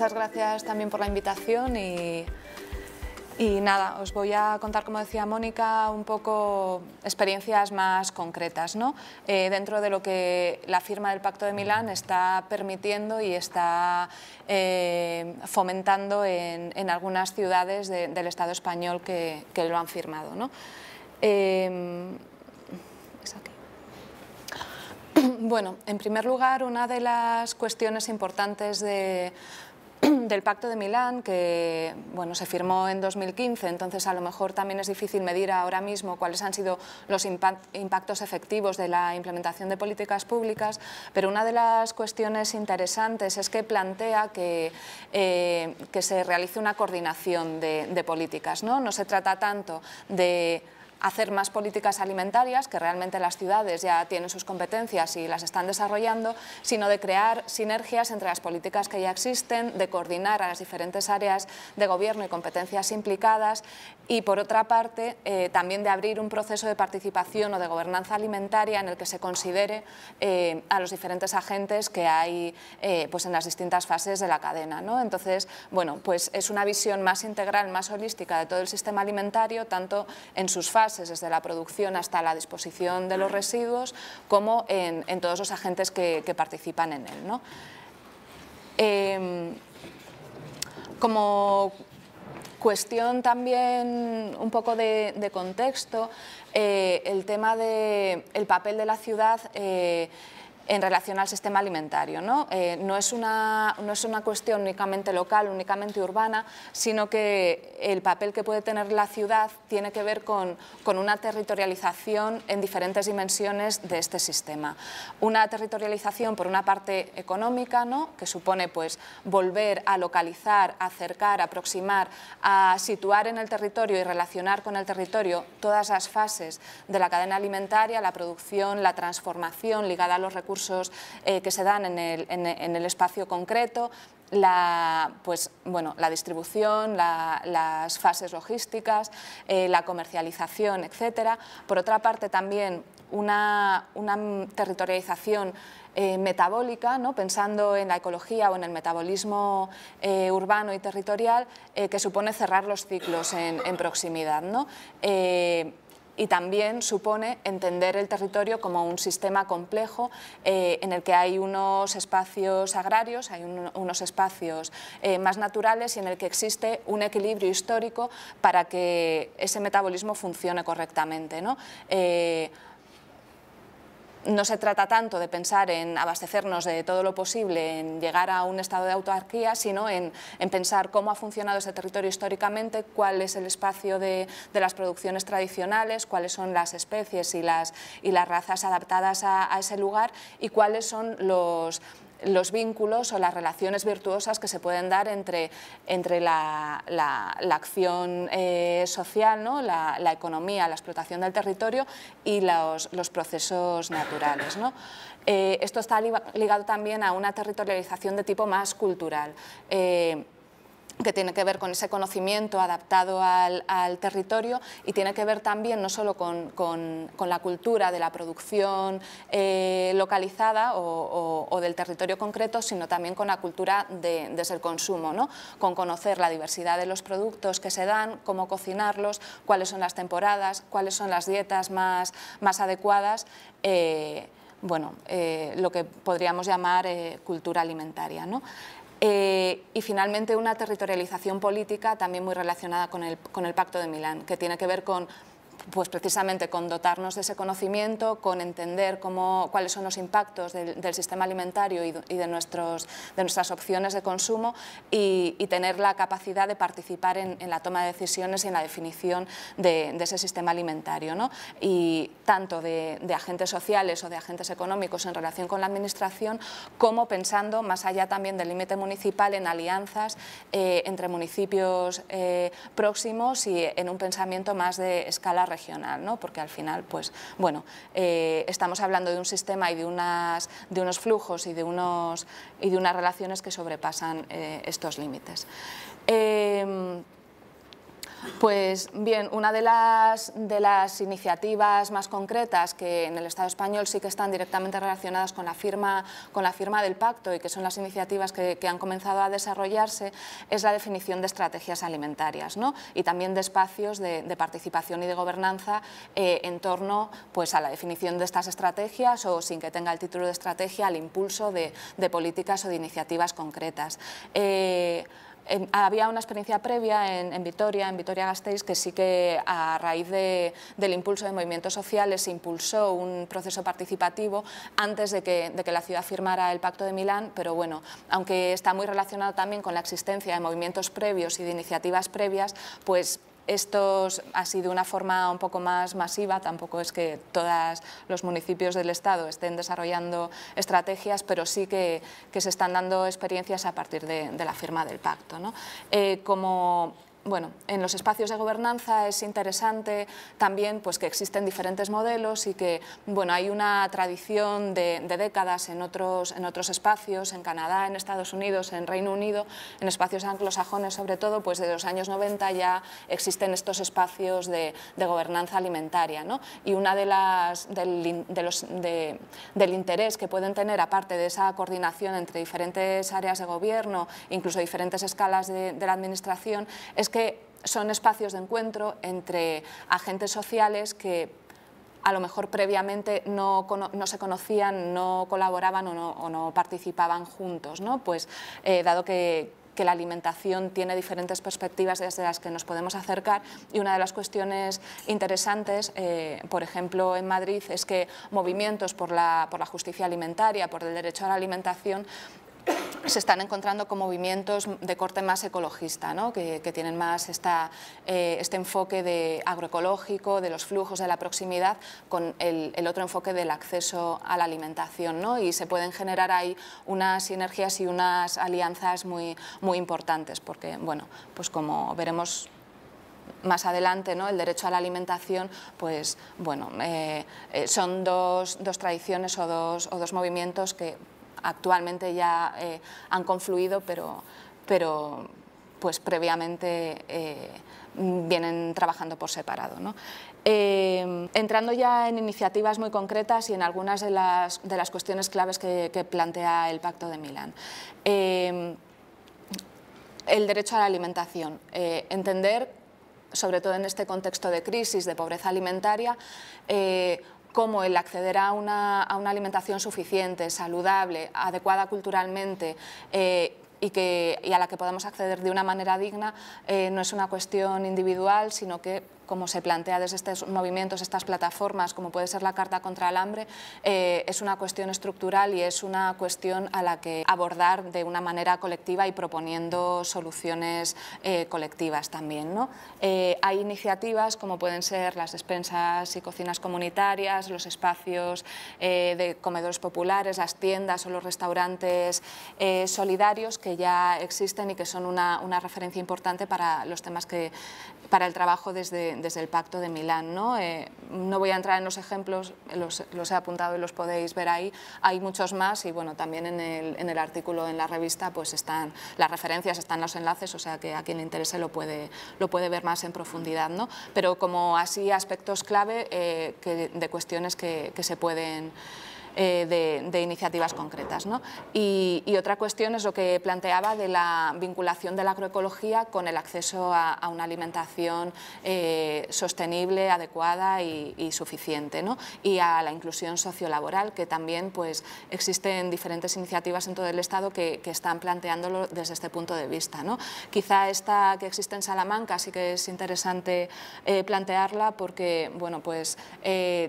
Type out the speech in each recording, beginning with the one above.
muchas gracias también por la invitación y, nada, os voy a contar, como decía Mónica, un poco experiencias más concretas. ¿no? Eh, dentro de lo que la firma del Pacto de Milán está permitiendo y está eh, fomentando en, algunas ciudades del Estado español que, lo han firmado. Eh, bueno, en primer lugar, una de las cuestiones importantes de del Pacto de Milán, que bueno, se firmó en 2015, entonces a lo mejor también es difícil medir ahora mismo cuáles han sido los impactos efectivos de la implementación de políticas públicas, pero una de las cuestiones interesantes es que plantea que, eh, que se realice una coordinación de, políticas. no se trata tanto de hacer más políticas alimentarias, que realmente las ciudades ya tienen sus competencias y las están desarrollando, sino de crear sinergias entre las políticas que ya existen, de coordinar a las diferentes áreas de gobierno y competencias implicadas y, por otra parte, eh, también de abrir un proceso de participación o de gobernanza alimentaria en el que se considere eh, a los diferentes agentes que hay eh, pues en las distintas fases de la cadena. ¿no? Entonces, bueno, pues es una visión más integral, más holística de todo el sistema alimentario, tanto en sus fases desde la producción hasta la disposición de los residuos, como en, todos los agentes que, participan en él. Em, como cuestión también un poco de, contexto, eh, el tema del papel de la ciudad eh, en relación al sistema alimentario. Eh, no, es, una, no es una cuestión únicamente local, únicamente urbana, sino que el papel que puede tener la ciudad tiene que ver con, una territorialización en diferentes dimensiones de este sistema. Una territorialización por una parte económica, que supone pues, volver a localizar, acercar, aproximar, a situar en el territorio y relacionar con el territorio todas las fases de la cadena alimentaria, la producción, la transformación ligada a los recursos eh, que se dan en el, espacio concreto, la, pues, bueno, la distribución, las fases logísticas, eh, la comercialización, etc. Por otra parte, también una, territorialización eh, metabólica, ¿no? pensando en la ecología o en el metabolismo urbano y territorial, que supone cerrar los ciclos en, en proximidad. ¿no? y también supone entender el territorio como un sistema complejo eh, en el que hay unos espacios agrarios, hay unos espacios eh, más naturales y en el que existe un equilibrio histórico para que ese metabolismo funcione correctamente. Eh, no se trata tanto de pensar en abastecernos de todo lo posible, en llegar a un estado de autarquía, sino en, pensar cómo ha funcionado ese territorio históricamente, cuál es el espacio de, las producciones tradicionales, cuáles son las especies y las, y las razas adaptadas a ese lugar y cuáles son los los vínculos o las relaciones virtuosas que se pueden dar entre, entre la, acción eh, social, ¿no? la, economía, la explotación del territorio y los, procesos naturales. Eh, esto está ligado también a una territorialización de tipo más cultural. Eh, que tiene que ver con ese conocimiento adaptado al, territorio y tiene que ver también no solo con, la cultura de la producción eh, localizada o, del territorio concreto, sino también con la cultura desde el consumo, con conocer la diversidad de los productos que se dan, cómo cocinarlos, cuáles son las temporadas, cuáles son las dietas más, adecuadas. Eh, bueno, eh, lo que podríamos llamar cultura alimentaria. ¿no? Eh, y finalmente una territorialización política también muy relacionada con el, con el Pacto de Milán, que tiene que ver con pues precisamente con dotarnos de ese conocimiento, con entender cómo, cuáles son los impactos del, sistema alimentario y, de, nuestros, de nuestras opciones de consumo y, tener la capacidad de participar en, la toma de decisiones y en la definición de, ese sistema alimentario. Y tanto de, agentes sociales o de agentes económicos en relación con la administración, como pensando más allá también del límite municipal en alianzas eh, entre municipios eh, próximos y en un pensamiento más de escalar regional, ¿no? porque al final, pues, bueno, eh, estamos hablando de un sistema y de, unas, de unos flujos y de, unos, y de unas relaciones que sobrepasan eh, estos límites. Em, pues bien, una de las, de las iniciativas más concretas que en el Estado español sí que están directamente relacionadas con la firma, con la firma del pacto y que son las iniciativas que, han comenzado a desarrollarse es la definición de estrategias alimentarias ¿no? y también de espacios de, participación y de gobernanza eh, en torno pues, a la definición de estas estrategias o sin que tenga el título de estrategia al impulso de, políticas o de iniciativas concretas. Eh, había una experiencia previa en, Vitoria, en Vitoria-Gasteiz, que sí que a raíz del impulso de movimientos sociales impulsó un proceso participativo antes de que, de que, la ciudad firmara el Pacto de Milán, pero bueno, aunque está muy relacionado también con la existencia de movimientos previos y de iniciativas previas, pues esto ha sido una forma un poco más masiva, tampoco es que todos los municipios del Estado estén desarrollando estrategias, pero sí que, se están dando experiencias a partir de, la firma del pacto. Eh, como bueno, en los espacios de gobernanza es interesante también pues, que existen diferentes modelos y que bueno, hay una tradición de, décadas en otros, en otros espacios, en Canadá, en Estados Unidos, en Reino Unido, en espacios anglosajones sobre todo, pues de los años 90 ya existen estos espacios de, gobernanza alimentaria. ¿no? Y una de las, del, de los, del interés que pueden tener, aparte de esa coordinación entre diferentes áreas de gobierno, incluso diferentes escalas de la administración, es que son espacios de encuentro entre agentes sociales que a lo mejor previamente no, se conocían, no colaboraban o no, participaban juntos, ¿no? Pues eh, dado que, la alimentación tiene diferentes perspectivas desde las que nos podemos acercar y una de las cuestiones interesantes, eh, por ejemplo en Madrid, es que movimientos por la, por la justicia alimentaria, por el derecho a la alimentación, se están encontrando con movimientos de corte más ecologista, ¿no? que, tienen más eh, este enfoque de agroecológico, de los flujos, de la proximidad, con el, otro enfoque del acceso a la alimentación. Y se pueden generar ahí unas sinergias y unas alianzas muy, muy importantes, porque, bueno, pues como veremos más adelante ¿no? el derecho a la alimentación, pues bueno, eh, eh, son dos, tradiciones o dos, o dos movimientos que actualmente ya eh, han confluido, pero, pero pues previamente eh, vienen trabajando por separado. ¿no? Eh, entrando ya en iniciativas muy concretas y en algunas de las, cuestiones claves que, plantea el Pacto de Milán. el derecho a la alimentación. entender, sobre todo en este contexto de crisis, de pobreza alimentaria, cómo el acceder a una, alimentación suficiente, saludable, adecuada culturalmente, eh, y, que, a la que podamos acceder de una manera digna eh, no es una cuestión individual, sino que como se plantea desde estos movimientos, estas plataformas, como puede ser la Carta contra el Hambre, eh, es una cuestión estructural y es una cuestión a la que abordar de una manera colectiva y proponiendo soluciones eh, colectivas también. Eh, hay iniciativas como pueden ser las despensas y cocinas comunitarias, los espacios de comedores populares, las tiendas o los restaurantes solidarios que ya existen y que son una, una referencia importante para los temas que, para el trabajo desde, desde el Pacto de Milán. ¿no? Eh, no voy a entrar en los ejemplos, los, he apuntado y los podéis ver ahí. Hay muchos más y bueno, también en el, artículo en la revista pues están las referencias, están los enlaces, o sea que a quien le interese lo puede, lo puede ver más en profundidad. ¿no? Pero como así aspectos clave eh, de cuestiones que se pueden eh, de, iniciativas concretas. ¿no? Y, otra cuestión es lo que planteaba de la vinculación de la agroecología con el acceso a, una alimentación eh, sostenible, adecuada y, suficiente, ¿no? y a la inclusión sociolaboral, que también pues, existen diferentes iniciativas en todo el Estado que, están planteándolo desde este punto de vista. ¿no? Quizá esta que existe en Salamanca sí que es interesante eh, plantearla porque bueno, pues,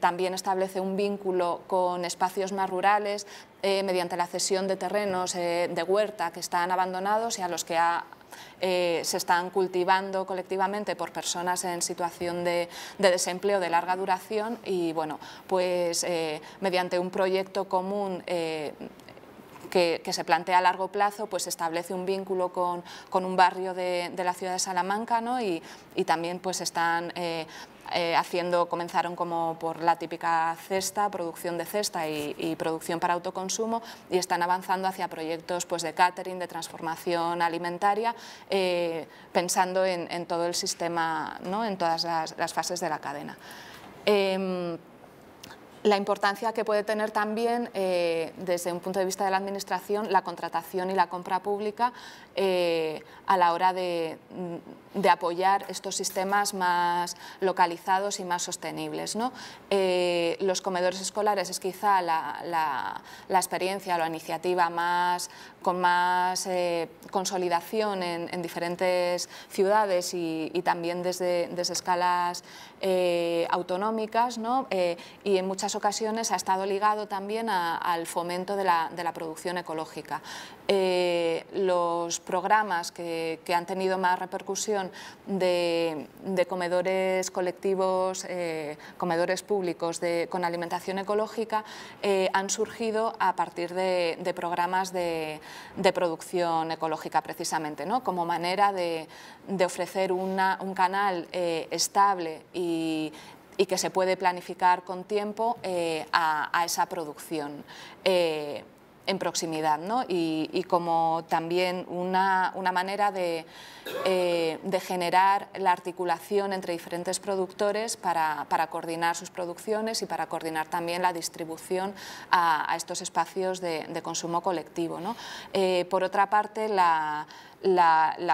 también establece un vínculo con espacios espacios más rurales, eh, mediante la cesión de terrenos eh, de huerta que están abandonados y a los que eh, se están cultivando colectivamente por personas en situación de, desempleo de larga duración y bueno, pues mediante un proyecto común que, se plantea a largo plazo, pues establece un vínculo con, un barrio de, la ciudad de Salamanca y, también pues están eh, haciendo, comenzaron como por la típica cesta, producción de cesta y, producción para autoconsumo y están avanzando hacia proyectos pues, de catering, de transformación alimentaria, eh, pensando en, todo el sistema, ¿no? en todas las, fases de la cadena. Em, la importancia que puede tener también, eh, desde un punto de vista de la Administración, la contratación y la compra pública eh, a la hora mm, de, apoyar estos sistemas más localizados y más sostenibles. Eh, los comedores escolares es quizá la, experiencia o la iniciativa más, con más eh, consolidación en, diferentes ciudades y, también desde, desde escalas autonómicas y en muchas ocasiones ha estado ligado también al fomento de la, de la producción ecológica. los programas que, han tenido más repercusión de, comedores colectivos, eh, comedores públicos con alimentación ecológica, eh, han surgido a partir de, programas de, producción ecológica precisamente, como manera de, ofrecer un canal eh, estable y que se puede planificar con tiempo a, esa producción en proximidad ¿no? y, como también una, manera eh, de, generar la articulación entre diferentes productores para, coordinar sus producciones y para coordinar también la distribución a, estos espacios de, consumo colectivo. Eh, por otra parte, la,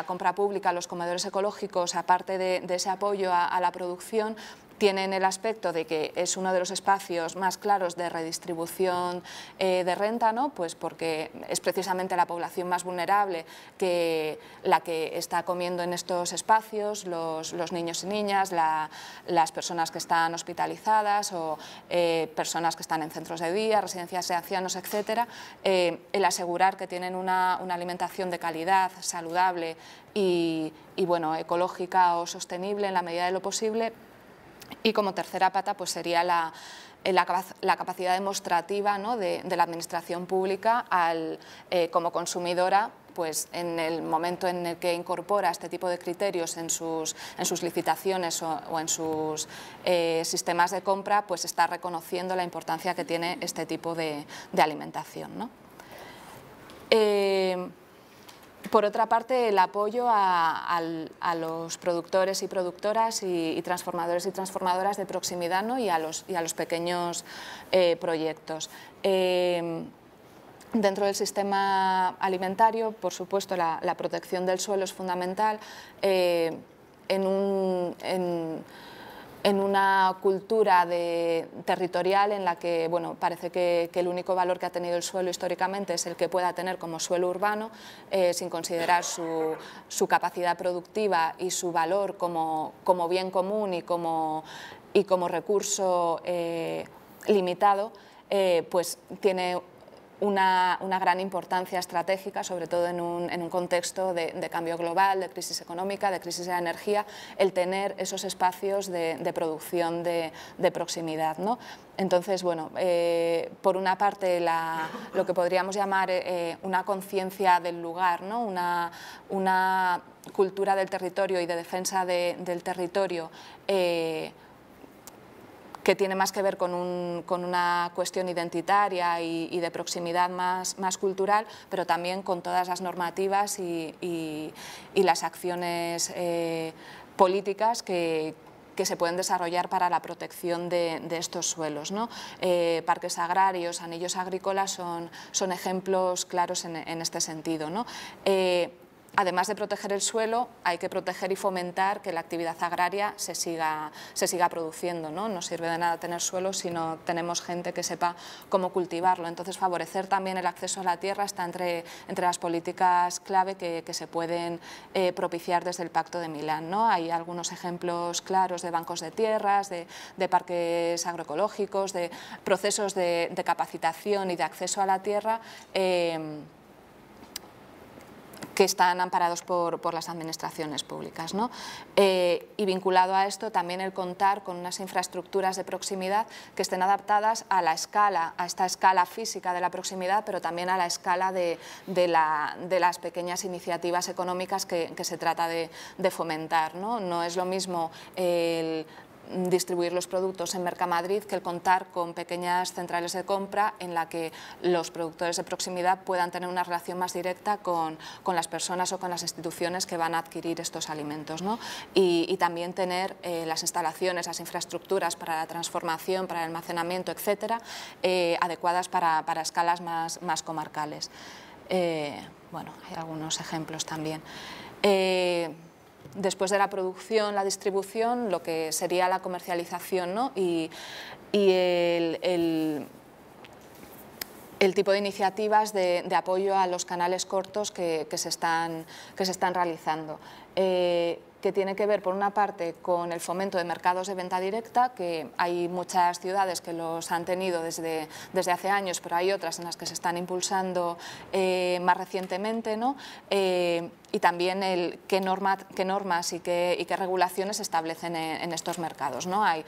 compra pública, los comedores ecológicos, aparte de, ese apoyo a, la producción, tienen el aspecto de que es uno de los espacios más claros de redistribución eh, de renta, ¿no? pues porque es precisamente la población más vulnerable que la que está comiendo en estos espacios, los, niños y niñas, las personas que están hospitalizadas o eh, personas que están en centros de día, residencias de ancianos, etc. Eh, el asegurar que tienen una, alimentación de calidad, saludable y, y bueno, ecológica o sostenible en la medida de lo posible y como tercera pata pues sería la, eh, capacidad demostrativa de, la administración pública eh, como consumidora pues en el momento en el que incorpora este tipo de criterios en sus, licitaciones o, en sus eh, sistemas de compra, pues está reconociendo la importancia que tiene este tipo de, alimentación. Por otra parte, el apoyo a, los productores y productoras y, transformadores y transformadoras de proximidad ¿no? y, a los, pequeños eh, proyectos. Eh, dentro del sistema alimentario, por supuesto, la, protección del suelo es fundamental. Eh, en un, en una cultura de, territorial en la que bueno, parece que, el único valor que ha tenido el suelo históricamente es el que pueda tener como suelo urbano, eh, sin considerar su, capacidad productiva y su valor como, bien común y como, y como recurso eh, limitado, eh, pues tiene una, gran importancia estratégica, sobre todo en un, contexto de, cambio global, de crisis económica, de crisis de energía, el tener esos espacios de, producción de, proximidad. Entonces, bueno, eh, por una parte lo que podríamos llamar eh, una conciencia del lugar, ¿no? una, cultura del territorio y de defensa del territorio, eh, que tiene más que ver con, una cuestión identitaria y, de proximidad más, más, cultural, pero también con todas las normativas y, las acciones eh, políticas que, se pueden desarrollar para la protección de, estos suelos. Eh, parques agrarios, anillos agrícolas son, son ejemplos claros en, este sentido. ¿no? Eh, además de proteger el suelo, hay que proteger y fomentar que la actividad agraria se siga, se siga produciendo. ¿no? sirve de nada tener suelo si no tenemos gente que sepa cómo cultivarlo. Entonces, favorecer también el acceso a la tierra está entre, entre las políticas clave que, se pueden eh, propiciar desde el Pacto de Milán. ¿no? Hay algunos ejemplos claros de bancos de tierras, de, parques agroecológicos, de procesos de, capacitación y de acceso a la tierra. Eh, que están amparados por, las administraciones públicas. ¿no? Eh, y vinculado a esto también el contar con unas infraestructuras de proximidad que estén adaptadas a la escala, a esta escala física de la proximidad, pero también a la escala de, las pequeñas iniciativas económicas que, se trata de, de fomentar. ¿no? no es lo mismo el distribuir los productos en Mercamadrid que el contar con pequeñas centrales de compra en la que los productores de proximidad puedan tener una relación más directa con, con las personas o con las instituciones que van a adquirir estos alimentos. ¿no? Y, también tener eh, las instalaciones, las infraestructuras para la transformación, para el almacenamiento, etcétera, eh, adecuadas para, escalas más, más comarcales. Eh, bueno, hay algunos ejemplos también después de la producción, la distribución, lo que sería la comercialización y, el, tipo de iniciativas de, apoyo a los canales cortos se, están, que se están realizando. Eh, que tiene que ver, por una parte, con el fomento de mercados de venta directa, que hay muchas ciudades que los han tenido desde, desde hace años, pero hay otras en las que se están impulsando eh, más recientemente, ¿no? Eh, y también el, qué, norma, qué normas y qué, y qué, regulaciones se establecen en, estos mercados. ¿no? Hay,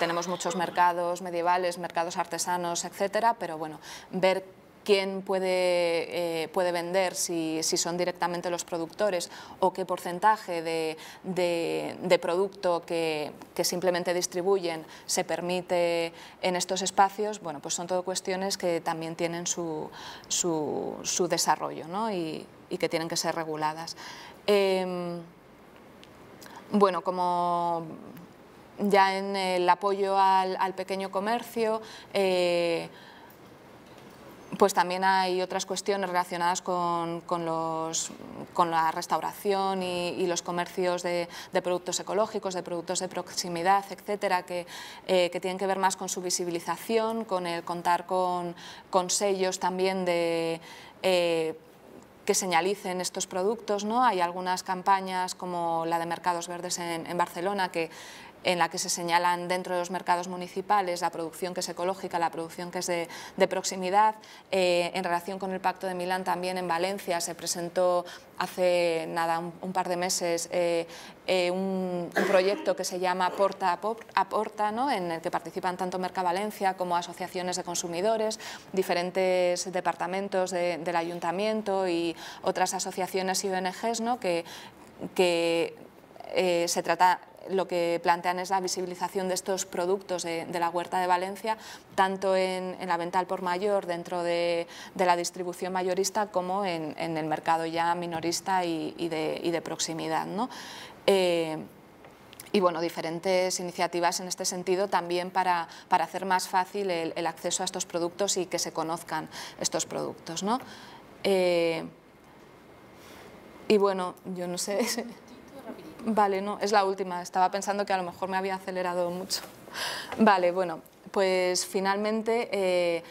tenemos muchos mercados medievales, mercados artesanos, etcétera, pero bueno, ver quién puede, eh, puede vender, si, son directamente los productores o qué porcentaje de, producto que, simplemente distribuyen se permite en estos espacios, bueno, pues son todo cuestiones que también tienen su, desarrollo y, que tienen que ser reguladas. Em, bueno, como ya en el apoyo al, pequeño comercio, eh, pues también hay otras cuestiones relacionadas con, con, los, con la restauración y, los comercios de, productos ecológicos, de productos de proximidad, etcétera, eh, que, tienen que ver más con su visibilización, con el contar con, sellos también de... Eh, que señalicen estos productos. ¿no? Hay algunas campañas como la de Mercados Verdes en, Barcelona que en la que se señalan dentro de los mercados municipales la producción que es ecológica, la producción que es de, proximidad. Eh, en relación con el Pacto de Milán, también en Valencia se presentó hace nada un, par de meses eh, eh, un, proyecto que se llama Porta a Porta, en el que participan tanto Mercavalencia como asociaciones de consumidores, diferentes departamentos del ayuntamiento y otras asociaciones y ONGs ¿no? que, eh, se trata lo que plantean es la visibilización de estos productos de, la huerta de Valencia, tanto en, la venta al por mayor, dentro de, la distribución mayorista, como en, el mercado ya minorista y, de, y de, proximidad. ¿no? Eh, y bueno, diferentes iniciativas en este sentido también para, para hacer más fácil el, acceso a estos productos y que se conozcan estos productos. ¿no? Eh, y bueno, yo no sé... Vale, no, es la última. Estaba pensando que a lo mejor me había acelerado mucho. Vale, bueno, pues finalmente... Eh,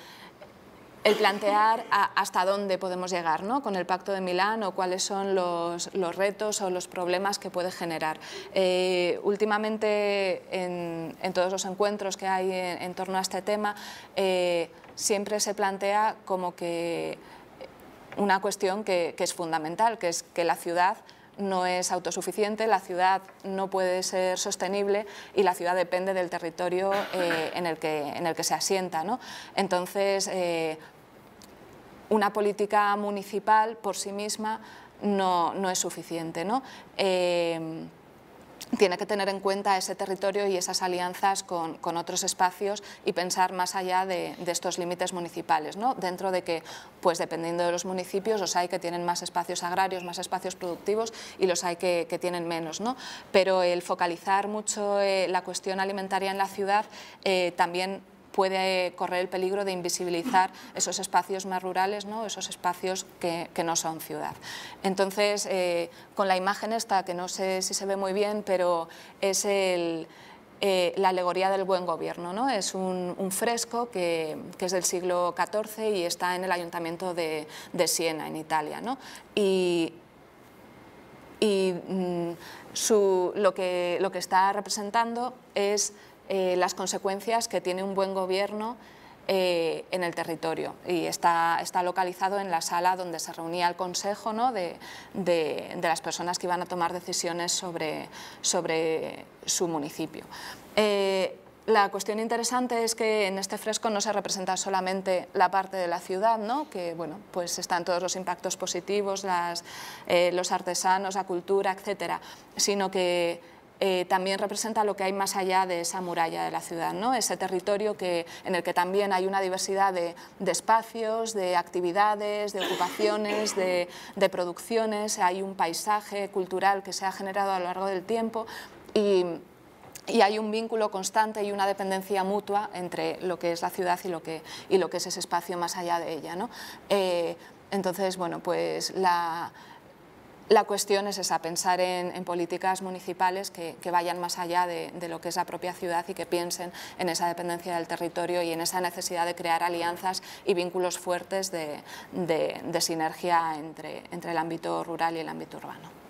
el plantear hasta dónde podemos llegar con el Pacto de Milán o cuáles son los, retos o los problemas que puede generar. Eh, últimamente, en, todos los encuentros que hay en, torno a este tema, eh, siempre se plantea como que una cuestión que, es fundamental, que es que la ciudad no es autosuficiente, la ciudad no puede ser sostenible y la ciudad depende del territorio eh, en, el que, se asienta. Entonces, una política municipal por sí misma no, es suficiente. ¿no? Eh, tiene que tener en cuenta ese territorio y esas alianzas con, otros espacios y pensar más allá de, estos límites municipales, ¿no? dentro de que, pues dependiendo de los municipios, los hay que tienen más espacios agrarios, más espacios productivos y los hay que, tienen menos. ¿no? Pero el focalizar mucho eh, la cuestión alimentaria en la ciudad eh, también puede correr el peligro de invisibilizar esos espacios más rurales, ¿no? esos espacios que, no son ciudad. Entonces, eh, con la imagen esta, que no sé si se ve muy bien, pero es eh, la alegoría del buen gobierno. ¿no? Es un, fresco que, es del siglo XIV y está en el ayuntamiento de, Siena, en Italia. Y, mm, lo que está representando es eh, las consecuencias que tiene un buen gobierno eh, en el territorio y está, está localizado en la sala donde se reunía el Consejo ¿no? de, las personas que iban a tomar decisiones sobre, sobre su municipio. Eh, la cuestión interesante es que en este fresco no se representa solamente la parte de la ciudad, ¿no? que bueno, pues están todos los impactos positivos, los artesanos, la cultura, etcétera, sino que eh, también representa lo que hay más allá de esa muralla de la ciudad, ¿no? ese territorio que, en el que también hay una diversidad de, de espacios, de actividades, de ocupaciones, de, de, producciones, hay un paisaje cultural que se ha generado a lo largo del tiempo y, y, hay un vínculo constante y una dependencia mutua entre lo que es la ciudad y lo que, y lo que es ese espacio más allá de ella. ¿no? Eh, entonces, bueno, pues la, la cuestión es esa, pensar en, políticas municipales que, vayan más allá de, lo que es la propia ciudad y que piensen en esa dependencia del territorio y en esa necesidad de crear alianzas y vínculos fuertes de, sinergia entre el ámbito rural y el ámbito urbano.